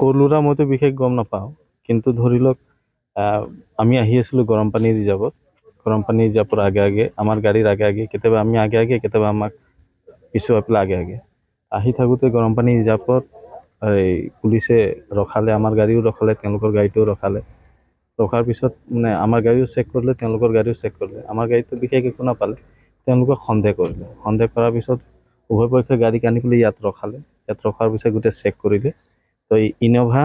কৰলোৰা মইতো বিশেষ গম নাপাওঁ কিন্তু ধৰি লওক আমি আহি আছিলোঁ গৰম পানী ৰিজাৰ্ভত গৰম পানী ৰিজাৰ্ভৰ আগে আগে আমাৰ গাড়ীৰ আগে আগে কেতিয়াবা আমি আগে আগে কেতিয়াবা আমাক পিছুৱাই পেলাই আগে আগে আহি থাকোঁতে গৰম পানী ৰিজাৰ্ভত এই পুলিচে ৰখালে আমাৰ গাড়ীও ৰখালে তেওঁলোকৰ গাড়ীটোও ৰখালে ৰখাৰ পিছত মানে আমাৰ গাড়ীও চেক কৰিলে তেওঁলোকৰ গাড়ীও চেক কৰিলে আমাৰ গাড়ীটো বিশেষ একো নাপালে তেওঁলোকক সন্দেহ কৰিলে সন্দেহ কৰাৰ পিছত উভয় পক্ষই গাড়ীক আনি পেলাই ইয়াত ৰখালে ইয়াত ৰখাৰ পিছত গোটেই চেক কৰিলে তো Innova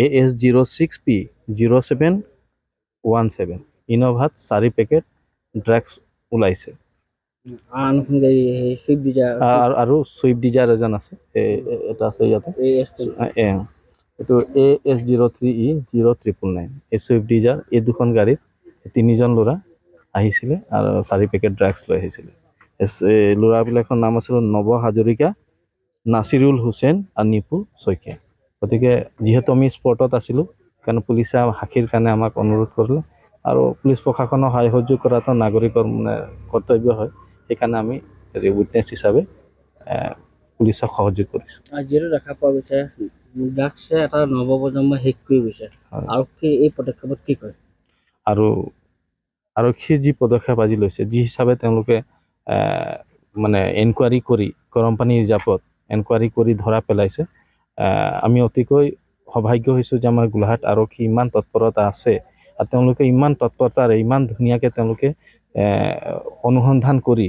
A S zero' six P zero' seven one seven ইনোভাত চাৰি পেকেট ড্ৰাগছ ওলাইছে আৰু ছুইফ ডিজায়াৰ এজন আছে এটা আছে ইয়াতে এইটো A S zero' three E zero' triple nine এই ছুইফ ডিজায়াৰ এই দুখন গাড়ীত তিনিজন ল'ৰা আহিছিলে আৰু চাৰি পেকেট ড্ৰাগছ লৈ আহিছিলে ল'ৰাবিলাকৰ নাম আছিল নৱ হাজৰিকা নাছিৰুল হুছেইন আৰু নিপু শইকীয়া গতিকে যিহেতু আমি স্পটত আছিলোঁ কাৰণে পুলিচে সাক্ষীৰ কাৰণে আমাক অনুৰোধ কৰিলে আৰু পুলিচ প্ৰশাসনৰ সহায় সহযোগ কৰাটো নাগৰিকৰ মানে কৰ্তব্য হয় সেইকাৰণে আমি হেৰি উইটনেছ হিচাপে পুলিচক সহযোগ কৰিছোঁ যিহেতু দেখা পোৱা গৈছে ড্ৰাগছে এটা নৱপ্ৰজন্মই শেষ কৰি গৈছে আৰু এই পদক্ষেপত কি কয় আৰু আৰক্ষীয়ে যি পদক্ষেপ আজি লৈছে যি হিচাপে তেওঁলোকে মানে এনকুৱাৰী কৰি গৰম পানীৰ হিচাপত এনকুৱাৰি কৰি ধৰা পেলাইছে আমি অতিকৈ সৌভাগ্য হৈছোঁ যে আমাৰ গোলাঘাট আৰক্ষী ইমান তৎপৰতা আছে আৰু তেওঁলোকে ইমান তৎপৰতাৰে ইমান ধুনীয়াকৈ তেওঁলোকে অনুসন্ধান কৰি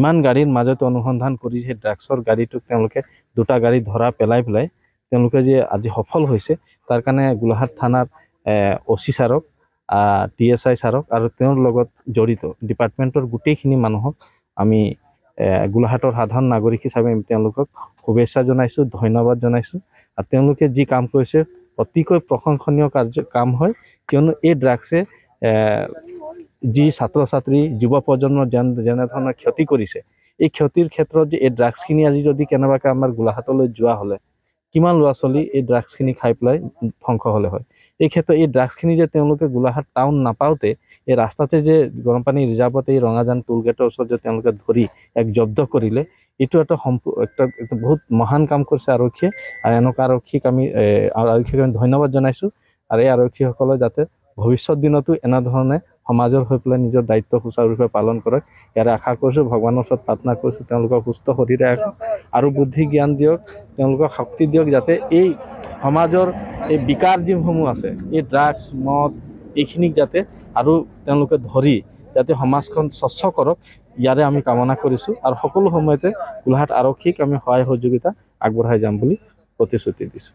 ইমান গাড়ীৰ মাজতে অনুসন্ধান কৰি সেই ড্ৰাগছৰ গাড়ীটোক তেওঁলোকে দুটা গাড়ী ধৰা পেলাই পেলাই তেওঁলোকে যে আজি সফল হৈছে তাৰ কাৰণে গোলাঘাট থানাৰ অ' চি ছাৰক টি এছ আই ছাৰক আৰু তেওঁৰ লগত জড়িত ডিপাৰ্টমেণ্টৰ গোটেইখিনি মানুহক আমি গোলাঘাটৰ সাধাৰণ নাগৰিক হিচাপে আমি তেওঁলোকক শুভেচ্ছা জনাইছোঁ ধন্যবাদ জনাইছোঁ আৰু তেওঁলোকে যি কাম কৰিছে অতিকৈ প্ৰশংসনীয় কাৰ্য কাম হয় কিয়নো এই ড্ৰাগছে যি ছাত্ৰ ছাত্ৰী যুৱ প্ৰজন্মৰ যেন যেনেধৰণৰ ক্ষতি কৰিছে এই ক্ষতিৰ ক্ষেত্ৰত যে এই ড্ৰাগছখিনি আজি যদি কেনেবাকৈ আমাৰ গোলাঘাটলৈ যোৱা হ'লে কিমান ল'ৰা ছোৱালী এই ড্ৰাগছখিনি খাই পেলাই ধ্বংস হ'লে হয় এই ক্ষেত্ৰত এই ড্ৰাগছখিনি যে তেওঁলোকে গোলাঘাট টাউন নাপাওঁতে এই ৰাস্তাতে যে গৰম পানী ৰিজাৰ্ভত এই ৰঙাজান টোল গেটৰ ওচৰত যে তেওঁলোকে ধৰি এক জব্দ কৰিলে এইটো এটা সম্পূ এটা এটা বহুত মহান কাম কৰিছে আৰক্ষীয়ে আৰু এনেকুৱা আৰক্ষীক আমি আৰক্ষীক আমি ধন্যবাদ জনাইছোঁ আৰু এই আৰক্ষীসকলে যাতে ভৱিষ্যত দিনতো এনেধৰণে সমাজৰ হৈ পেলাই নিজৰ দায়িত্ব সুচাৰুৰূপে পালন কৰক ইয়াৰে আশা কৰিছোঁ ভগৱানৰ ওচৰত প্ৰাৰ্থনা কৰিছোঁ তেওঁলোকক সুস্থ শৰীৰে আৰু বুদ্ধি জ্ঞান দিয়ক তেওঁলোকক শক্তি দিয়ক যাতে এই সমাজৰ এই বিকাৰ যিসমূহ আছে এই ড্ৰাগছ মদ এইখিনিক যাতে আৰু তেওঁলোকে ধৰি যাতে সমাজখন স্বচ্ছ কৰক ইয়াৰে আমি কামনা কৰিছোঁ আৰু সকলো সময়তে গোলাঘাট আৰক্ষীক আমি সহায় সহযোগিতা আগবঢ়াই যাম বুলি প্ৰতিশ্ৰুতি দিছোঁ